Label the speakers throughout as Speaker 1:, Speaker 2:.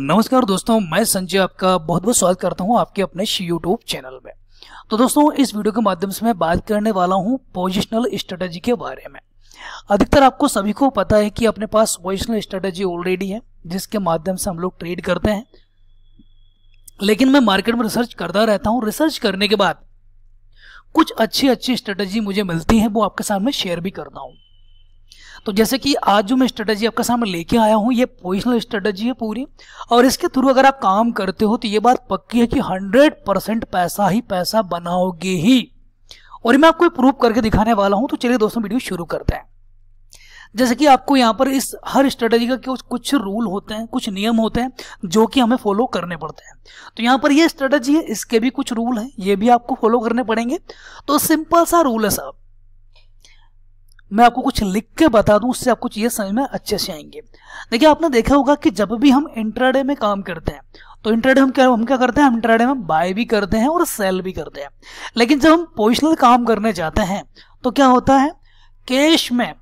Speaker 1: नमस्कार दोस्तों मैं संजय आपका बहुत बहुत स्वागत करता हूं आपके अपने यूट्यूब चैनल में तो दोस्तों इस वीडियो के माध्यम से मैं बात करने वाला हूं पोजिशनल स्ट्रेटजी के बारे में अधिकतर आपको सभी को पता है कि अपने पास पोजिशनल स्ट्रेटजी ऑलरेडी है जिसके माध्यम से हम लोग ट्रेड करते हैं लेकिन मैं मार्केट में रिसर्च करता रहता हूँ रिसर्च करने के बाद कुछ अच्छी अच्छी स्ट्रेटजी मुझे मिलती है वो आपके सामने शेयर भी करता हूँ तो जैसे कि आज जो मैं स्ट्रेटजी आपके सामने लेके आया हूँ ये पोजिशनल स्ट्रेटजी है पूरी और इसके थ्रू अगर आप काम करते हो तो ये बात पक्की है कि हंड्रेड परसेंट पैसा ही पैसा बनाओगे ही और मैं आपको प्रूव करके दिखाने वाला हूँ तो चलिए दोस्तों वीडियो शुरू करते हैं जैसे कि आपको यहाँ पर इस हर स्ट्रेटजी का कुछ कुछ रूल होते हैं कुछ नियम होते हैं जो कि हमें फॉलो करने पड़ते हैं तो यहाँ पर ये स्ट्रेटजी है इसके भी कुछ रूल हैं ये भी आपको फॉलो करने पड़ेंगे तो सिंपल सा रूल है साहब मैं आपको कुछ लिख के बता दूं उससे आप कुछ ये समझ में अच्छे से आएंगे देखिए आपने देखा होगा कि जब भी हम इंट्राडे में काम करते हैं तो इंट्राडे हम क्या हम क्या करते हैं हम इंट्राडे में बाय भी करते हैं और सेल भी करते हैं लेकिन जब हम पोजिशनल काम करने जाते हैं तो क्या होता है कैश में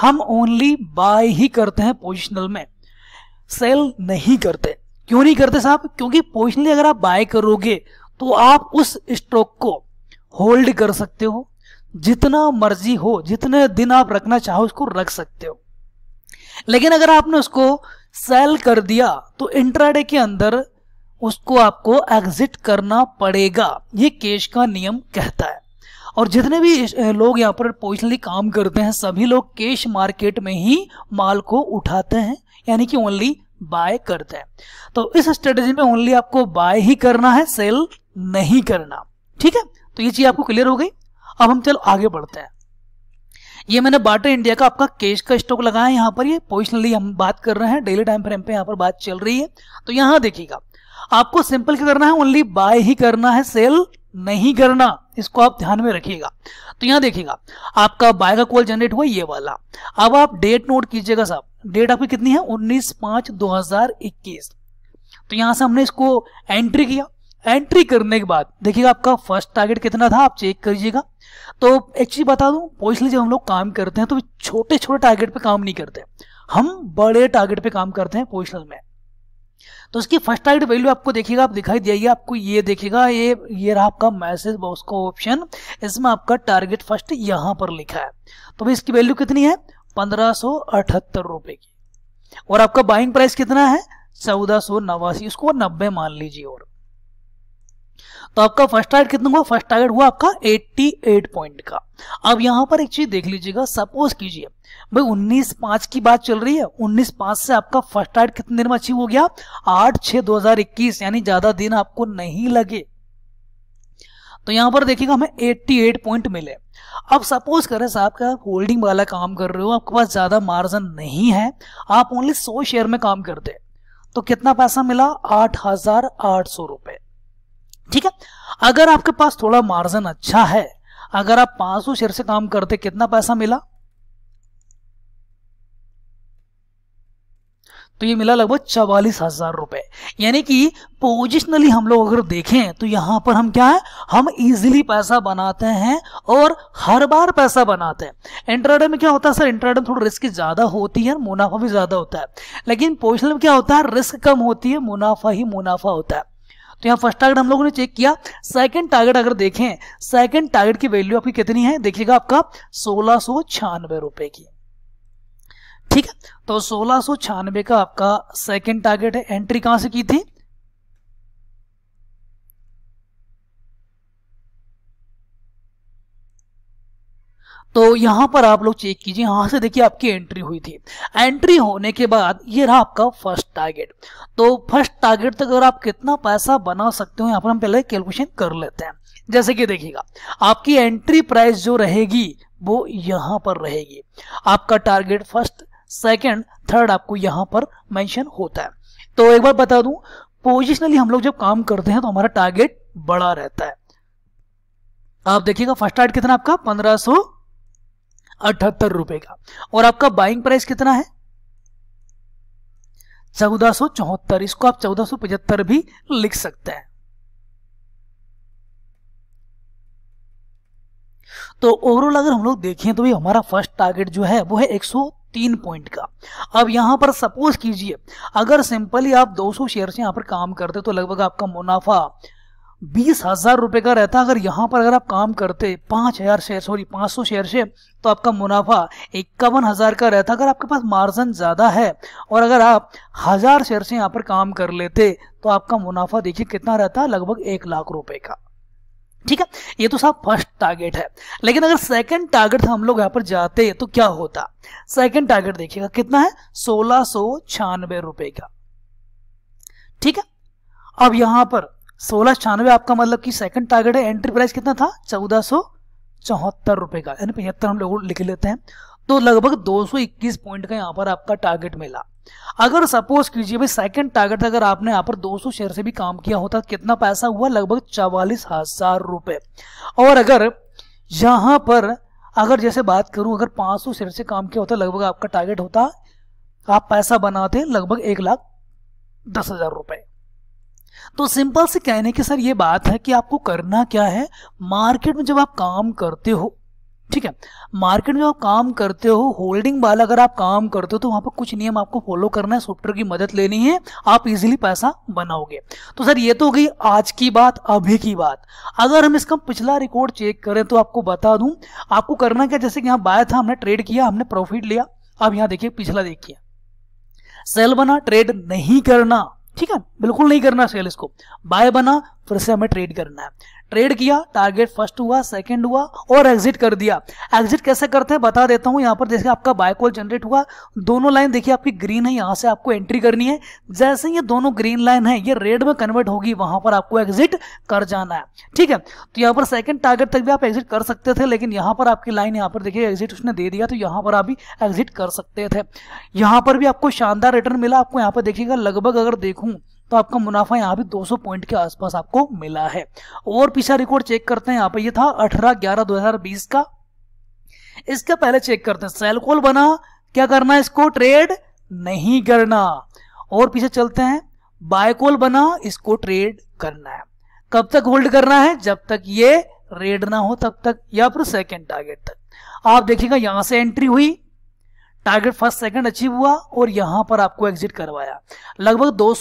Speaker 1: हम ओनली बाय ही करते हैं पोजिशनल में सेल नहीं करते क्यों नहीं करते साहब क्योंकि पोजिशनली अगर आप बाय करोगे तो आप उस स्टॉक को होल्ड कर सकते हो जितना मर्जी हो जितने दिन आप रखना चाहो उसको रख सकते हो लेकिन अगर आपने उसको सेल कर दिया तो इंट्राडे के अंदर उसको आपको एग्जिट करना पड़ेगा ये केश का नियम कहता है और जितने भी लोग यहाँ पर पोजिशनली काम करते हैं सभी लोग केश मार्केट में ही माल को उठाते हैं यानी कि ओनली बाय करते हैं तो इस स्ट्रेटेजी में ओनली आपको बाय ही करना है सेल नहीं करना ठीक है तो ये चीज आपको क्लियर हो गई अब हम चलो आगे बढ़ते हैं ये मैंने बाटर इंडिया का आपका कैश का स्टॉक लगाया है यहाँ पर ये पोजिशनली हम बात कर रहे हैं डेली टाइम फ्रेम पे यहाँ पर बात चल रही है तो यहाँ देखिएगा आपको सिंपल क्या करना है ओनली बाय ही करना है सेल नहीं करना इसको आप ध्यान में रखिएगा तो यहाँ देखिएगा आपका बाय का कॉल जनरेट हुआ ये वाला अब आप डेट नोट कीजिएगा साहब डेट आपकी कितनी है उन्नीस पांच दो तो यहां से हमने इसको एंट्री किया एंट्री करने के बाद देखिएगा आपका फर्स्ट टारगेट कितना था आप चेक करिएगा तो एक चीज बता दूं पोस्टली जब हम लोग काम करते हैं तो छोटे छोटे टारगेट पे काम नहीं करते हम बड़े टारगेट पे काम करते हैं पोजिशनल में तो इसकी फर्स्ट टारगेट वैल्यू आपको देखिएगा आप दिखाई दिया आपको ये देखिएगा ये ये रहा आपका मैसेज बॉक्स का ऑप्शन इसमें आपका टारगेट फर्स्ट यहाँ पर लिखा है तो भाई इसकी वैल्यू कितनी है पंद्रह सो अठहत्तर रुपए की और आपका बाइंग प्राइस कितना है चौदह सौ नवासी उसको नब्बे मान लीजिए और तो आपका फर्स्ट टारगेट कितना हुआ फर्स्ट टारगेट हुआ आपका 88 पॉइंट का अब यहां पर एक चीज देख लीजिएगा सपोज कीजिए भाई 19 पांच की बात चल रही है 19 पांच से आपका फर्स्ट टारगेट कितने दिन में अचीव हो गया 8 छह 2021 यानी ज्यादा दिन आपको नहीं लगे तो यहां पर देखिएगा हमें 88 पॉइंट मिले अब सपोज करें साहब का आप होल्डिंग वाला काम कर रहे हो आपके पास ज्यादा मार्जिन नहीं है आप ओनली सौ शेयर में काम करते तो कितना पैसा मिला आठ हजार आठ सौ रुपए ठीक है अगर आपके पास थोड़ा मार्जिन अच्छा है अगर आप 500 शेयर से काम करते कितना पैसा मिला तो ये मिला लगभग चवालीस हजार रुपए यानी कि पोजिशनली हम लोग अगर देखें तो यहां पर हम क्या है हम इजिली पैसा बनाते हैं और हर बार पैसा बनाते हैं इंट्राडे में क्या होता है सर इंट्राडे में थोड़ी रिस्क ज्यादा होती है मुनाफा भी ज्यादा होता है लेकिन पोजिशनल में क्या होता है रिस्क कम होती है मुनाफा ही मुनाफा होता है तो यहाँ फर्स्ट टारगेट हम लोगों ने चेक किया सेकंड टारगेट अगर देखें सेकंड टारगेट की वैल्यू आपकी कितनी है देखिएगा आपका सोलह सो रुपए की ठीक है तो सोलह का आपका सेकेंड टारगेट है एंट्री कहां से की थी तो यहाँ पर आप लोग चेक कीजिए यहाँ से देखिए आपकी एंट्री हुई थी एंट्री होने के बाद ये रहा आपका फर्स्ट टारगेट तो फर्स्ट टारगेट तक अगर आप कितना पैसा बना सकते हो यहाँ पर हम पहले कैलकुलेशन कर लेते हैं जैसे कि देखिएगा आपकी एंट्री प्राइस जो रहेगी वो यहाँ पर रहेगी आपका टारगेट फर्स्ट सेकेंड थर्ड आपको यहाँ पर मैंशन होता है तो एक बार बता दू पोजिशनली हम लोग जब काम करते हैं तो हमारा टारगेट बड़ा रहता है आप देखिएगा फर्स्ट टारगेट कितना आपका पंद्रह अठहत्तर रुपए का और आपका बाइंग प्राइस कितना है चौदह सो चौहत्तर इसको आप चौदह सो पचहत्तर भी लिख सकते हैं तो ओवरऑल अगर हम लोग देखें तो भी हमारा फर्स्ट टारगेट जो है वो है एक सौ तीन पॉइंट का अब यहां पर सपोज कीजिए अगर सिंपली आप दो सौ शेयर से यहां पर काम करते तो लगभग आपका मुनाफा बीस हजार रुपए का रहता अगर यहाँ पर अगर आप काम करते पांच हजार शेयर सॉरी पांच सौ शेयर से तो आपका मुनाफा इक्यावन हजार का रहता अगर आपके पास मार्जिन ज़्यादा है और अगर आप हजार शेयर से यहाँ पर काम कर लेते तो आपका मुनाफा देखिए कितना रहता लगभग एक लाख रुपए का ठीक है ये तो साहब फर्स्ट टारगेट है लेकिन अगर सेकंड टारगेट हम लोग यहाँ पर जाते तो क्या होता सेकंड टारगेट देखिएगा कितना है सोलह सो रुपए का ठीक है अब यहां पर सोलह छियानवे आपका मतलब कि सेकंड टारगेट है एंट्री प्राइस कितना था चौदह सौ चौहत्तर रुपए का यानी पचहत्तर हम लोग लिख लेते हैं तो लगभग 221 पॉइंट का यहाँ पर आपका टारगेट मिला अगर सपोज कीजिए भाई सेकंड टारगेट अगर आपने यहाँ पर 200 शेयर से भी काम किया होता कितना पैसा हुआ लगभग चवालीस हजार रुपए और अगर यहाँ पर अगर जैसे बात करूं अगर 500 शेयर से काम किया होता लगभग आपका टारगेट होता आप पैसा बनाते लगभग एक लाख दस हजार रुपए तो सिंपल से कहने की सर ये बात है कि आपको करना क्या है मार्केट में जब आप काम करते हो ठीक है मार्केट में आप काम करते हो होल्डिंग वाला अगर आप काम करते हो तो वहां पर कुछ नियम आपको फॉलो करना है सॉफ्टवेयर की मदद लेनी है आप इजीली पैसा बनाओगे तो सर ये तो गई आज की बात अभी की बात अगर हम इसका पिछला रिकॉर्ड चेक करें तो आपको बता दूं आपको करना क्या जैसे कि यहाँ बाय था हमने ट्रेड किया हमने प्रॉफिट लिया अब यहाँ देखिए पिछला देखिए सेल बना ट्रेड नहीं करना ठीक है बिल्कुल नहीं करना सेल इसको बाय बना फिर से हमें ट्रेड करना है ट्रेड किया टारगेट फर्स्ट हुआ सेकंड हुआ और एग्जिट कर दिया एग्जिट कैसे करते हैं बता देता हूं यहां पर देखिए आपका बायकॉल जनरेट हुआ दोनों लाइन देखिए आपकी ग्रीन है यहां से आपको एंट्री करनी है जैसे ये दोनों ग्रीन लाइन है ये रेड में कन्वर्ट होगी वहां पर आपको एग्जिट कर जाना है ठीक है तो यहां पर सेकेंड टारगेट तक भी आप एग्जिट कर सकते थे लेकिन यहां पर आपकी लाइन यहां पर देखिए एग्जिट उसने दे दिया तो यहां पर आप भी एग्जिट कर सकते थे यहां पर भी आपको शानदार रिटर्न मिला आपको यहां पर देखिएगा लगभग अगर देखूं तो आपका मुनाफा यहाँ पे 200 पॉइंट के आसपास आपको मिला है और पिछला रिकॉर्ड चेक करते हैं यहाँ पे ये था 18 ग्यारह 2020 का इसके पहले चेक करते हैं सेल कॉल बना क्या करना है इसको ट्रेड नहीं करना और पीछे चलते हैं बाय कॉल बना इसको ट्रेड करना है कब तक होल्ड करना है जब तक ये रेड ना हो तब तक या फिर सेकेंड टारगेट तक आप देखिएगा यहां से एंट्री हुई टारगेट फर्स्ट सेकंड अचीव हुआ और यहां पर आपको एग्जिट करवाया लगभग दो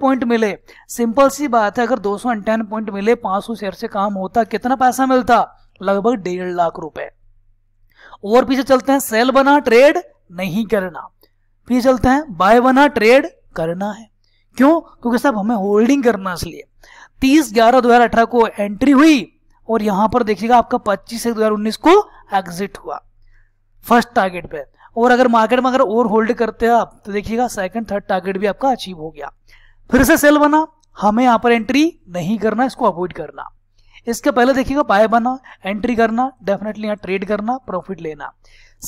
Speaker 1: पॉइंट मिले सिंपल सी बात है अगर दो पॉइंट मिले 500 शेयर से काम होता कितना पैसा मिलता लगभग डेढ़ लाख रुपए और पीछे चलते हैं सेल बना ट्रेड नहीं करना पीछे चलते हैं बाय बना ट्रेड करना है क्यों क्योंकि सब हमें होल्डिंग करना इसलिए तीस ग्यारह दो हजार अठारह को एंट्री हुई और यहां पर देखिएगा आपका पच्चीस एक दो हजार उन्नीस को एग्जिट हुआ फर्स्ट टारगेट पे और अगर मार्केट में अगर और होल्ड करते हैं आप तो देखिएगा सेकंड थर्ड टारगेट भी आपका अचीव हो गया फिर से सेल बना हमें यहाँ पर एंट्री नहीं करना इसको अवॉइड करना इसके पहले देखिएगा बाय बना एंट्री करना डेफिनेटली यहाँ ट्रेड करना प्रॉफिट लेना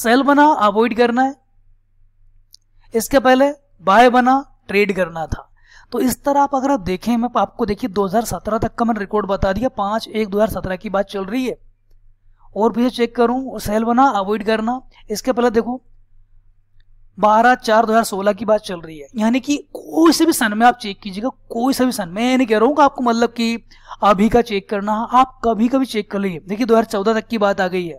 Speaker 1: सेल बना अवॉइड करना है इसके पहले बाय बना ट्रेड करना था तो इस तरह आप अगर आप देखें मैं आपको देखिए 2017 तक का मैंने रिकॉर्ड बता दिया पांच एक 2017 की बात चल रही है और भी चेक करूं सेल बना अवॉइड करना इसके पहले देखो बारह चार दो हजार सोलह की बात चल रही है यानी कि कोई से भी सन में आप चेक कीजिएगा कोई से भी सन में नहीं कह रहा हूँ आपको मतलब कि अभी का चेक करना आप कभी कभी चेक कर लीजिए देखिए दो हजार चौदह तक की बात आ गई है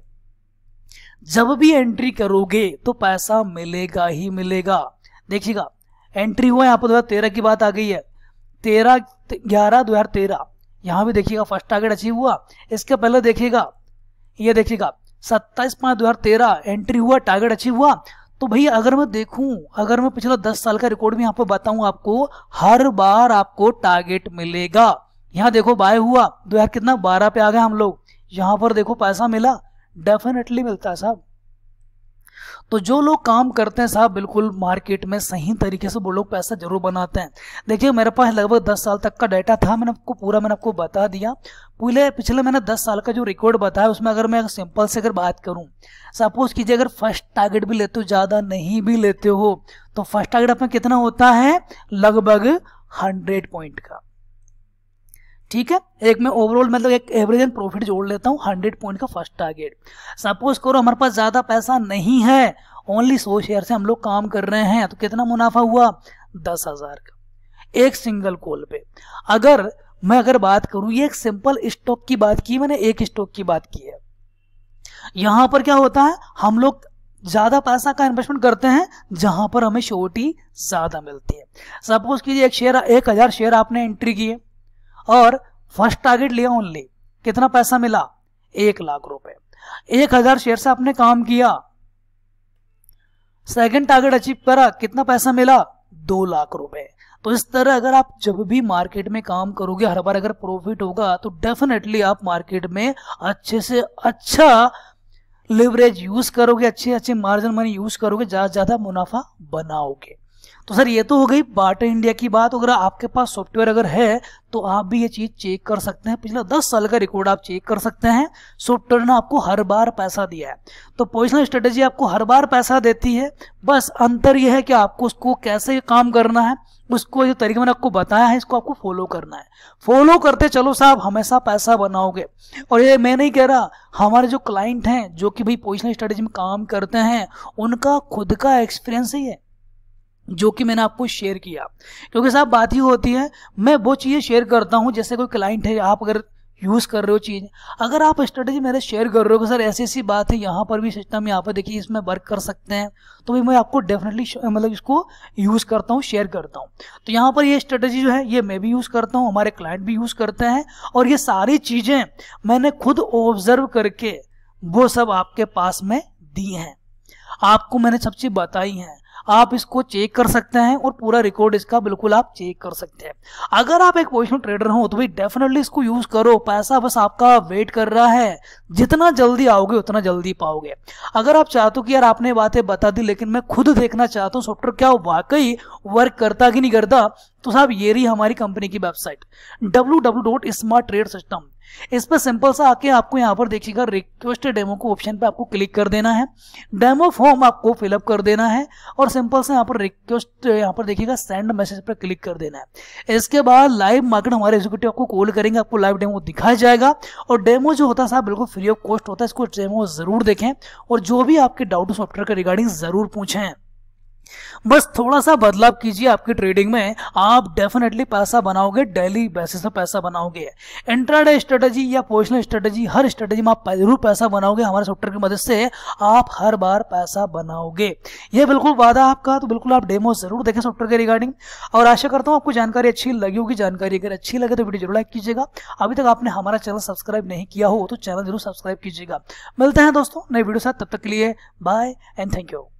Speaker 1: जब भी एंट्री करोगे तो पैसा मिलेगा ही मिलेगा देखिएगा एंट्री हुआ यहाँ पर दो हजार तेरह की बात आ गई है तेरह ग्यारह दो हजार तेरह यहाँ भी देखिएगा फर्स्ट टारगेट अचीव हुआ इसके पहले देखिएगा ये देखिएगा सत्ताईस पांच दो हजार तेरह एंट्री हुआ टारगेट अचीव हुआ तो भैया अगर मैं देखूं अगर मैं पिछले दस साल का रिकॉर्ड भी यहाँ पर बताऊं आपको हर बार आपको टारगेट मिलेगा यहाँ देखो बाय हुआ दो हजार कितना बारह पे आ गए हम लोग यहाँ पर देखो पैसा मिला डेफिनेटली मिलता है साहब तो जो लोग काम करते हैं साहब बिल्कुल मार्केट में सही तरीके से वो लोग पैसा जरूर बनाते हैं देखिए मेरे पास लगभग दस साल तक का डाटा था मैंने आपको पूरा मैंने आपको बता दिया पूरे पिछले मैंने दस साल का जो रिकॉर्ड बताया उसमें अगर मैं सिंपल से अगर बात करूं सपोज कीजिए अगर फर्स्ट टारगेट भी लेते हो ज़्यादा नहीं भी लेते हो तो फर्स्ट टारगेट अपना कितना होता है लगभग हंड्रेड पॉइंट का ठीक है एक मैं ओवरऑल मतलब एक एवरेज एंड प्रॉफिट जोड़ लेता हूँ हंड्रेड पॉइंट का फर्स्ट टारगेट सपोज करो हमारे पास ज़्यादा पैसा नहीं है ओनली सौ शेयर से हम लोग काम कर रहे हैं तो कितना मुनाफा हुआ दस हज़ार का एक सिंगल कॉल पे अगर मैं अगर बात करूं ये एक सिंपल स्टॉक की बात की मैंने एक स्टॉक की बात की है यहां पर क्या होता है हम लोग ज़्यादा पैसा का इन्वेस्टमेंट करते हैं जहां पर हमें शोटी ज़्यादा मिलती है सपोज कीजिए एक शेयर एक हज़ार शेयर आपने एंट्री की है और फर्स्ट टारगेट लिया ओनली कितना पैसा मिला एक लाख रुपए एक हजार शेयर से आपने काम किया सेकंड टारगेट अचीव करा कितना पैसा मिला दो लाख रुपए तो इस तरह अगर आप जब भी मार्केट में काम करोगे हर बार अगर प्रॉफिट होगा तो डेफिनेटली आप मार्केट में अच्छे से अच्छा लिवरेज यूज करोगे अच्छे अच्छे मार्जिन मनी यूज करोगे ज्यादा ज्यादा मुनाफा बनाओगे तो सर ये तो हो गई बाटर इंडिया की बात अगर आपके पास सॉफ्टवेयर अगर है तो आप भी ये चीज़ चेक कर सकते हैं पिछले 10 साल का रिकॉर्ड आप चेक कर सकते हैं सॉफ्टवेयर ने आपको हर बार पैसा दिया है तो पोजिशनल स्ट्रेटेजी आपको हर बार पैसा देती है बस अंतर यह है कि आपको उसको कैसे काम करना है उसको जो तरीके मैंने आपको बताया है इसको आपको फॉलो करना है फॉलो करते चलो साहब हमेशा पैसा बनाओगे और ये मैं नहीं कह रहा हमारे जो क्लाइंट हैं जो कि भाई पोजिशनल स्ट्रेटेजी में काम करते हैं उनका खुद का एक्सपीरियंस ही है जो कि मैंने आपको शेयर किया क्योंकि साहब बात ही होती है मैं वो चीज़ें शेयर करता हूँ जैसे कोई क्लाइंट है आप अगर यूज़ कर रहे हो चीज़ अगर आप स्ट्रेटेजी मेरे शेयर कर रहे हो कि सर ऐसी ऐसी बात है यहाँ पर भी सिस्टम यहाँ पर देखिए इसमें वर्क कर सकते हैं तो भी मैं आपको डेफिनेटली मतलब इसको यूज़ करता हूँ शेयर करता हूँ तो यहाँ पर ये स्ट्रेटेजी जो है ये मैं भी यूज़ करता हूँ हमारे क्लाइंट भी यूज़ करते हैं और ये सारी चीज़ें मैंने खुद ऑब्जर्व करके वो सब आपके पास में दी हैं आपको मैंने सब चीज़ बताई हैं आप इसको चेक कर सकते हैं और पूरा रिकॉर्ड इसका बिल्कुल आप चेक कर सकते हैं अगर आप एक पोजिशनल ट्रेडर हो तो भाई डेफिनेटली इसको यूज करो पैसा बस आपका वेट कर रहा है जितना जल्दी आओगे उतना जल्दी पाओगे अगर आप चाहते हो कि यार आपने बातें बता दी लेकिन मैं खुद देखना चाहता हूँ सॉफ्टवेयर क्या वाकई वर्क करता कि नहीं करता तो साहब ये रही हमारी कंपनी की website W W dot smart trade system इस पर सिंपल सा आके आपको यहाँ पर देखिएगा रिक्वेस्ट डेमो को ऑप्शन पे आपको क्लिक कर देना है डेमो फॉर्म आपको फिलअप कर देना है और सिंपल से यहाँ पर रिक्वेस्ट यहाँ पर देखिएगा सेंड मैसेज पर क्लिक कर देना है इसके बाद लाइव मार्केट हमारे एग्जीक्यूटिव आपको कॉल करेंगे आपको लाइव डेमो दिखाया जाएगा और डेमो जो होता है साहब बिल्कुल फ्री ऑफ कॉस्ट होता है इसको डेमो जरूर देखें और जो भी आपके डाउट सॉफ्टवेयर के रिगार्डिंग जरूर पूछें बस थोड़ा सा बदलाव कीजिए आपकी ट्रेडिंग में आप डेफिनेटली पैसा बनाओगे डेली बेसिस पे पैसा बनाओगे इंट्राडे स्ट्रेटजी या पोजिशनल स्ट्रेटजी हर स्ट्रेटजी में आप जरूर पैसा बनाओगे हमारे सॉफ्टवेयर की मदद से आप हर बार पैसा बनाओगे ये बिल्कुल वादा आपका तो बिल्कुल आप डेमो जरूर देखें सॉफ्टवेयर के रिगार्डिंग और आशा करता हूँ आपको जानकारी अच्छी लगी होगी जानकारी अगर अच्छी लगे तो वीडियो जरूर लाइक कीजिएगा अभी तक आपने हमारा चैनल सब्सक्राइब नहीं किया हो तो चैनल जरूर सब्सक्राइब कीजिएगा मिलते हैं दोस्तों नई वीडियो साथ तब तक के लिए बाय एंड थैंक यू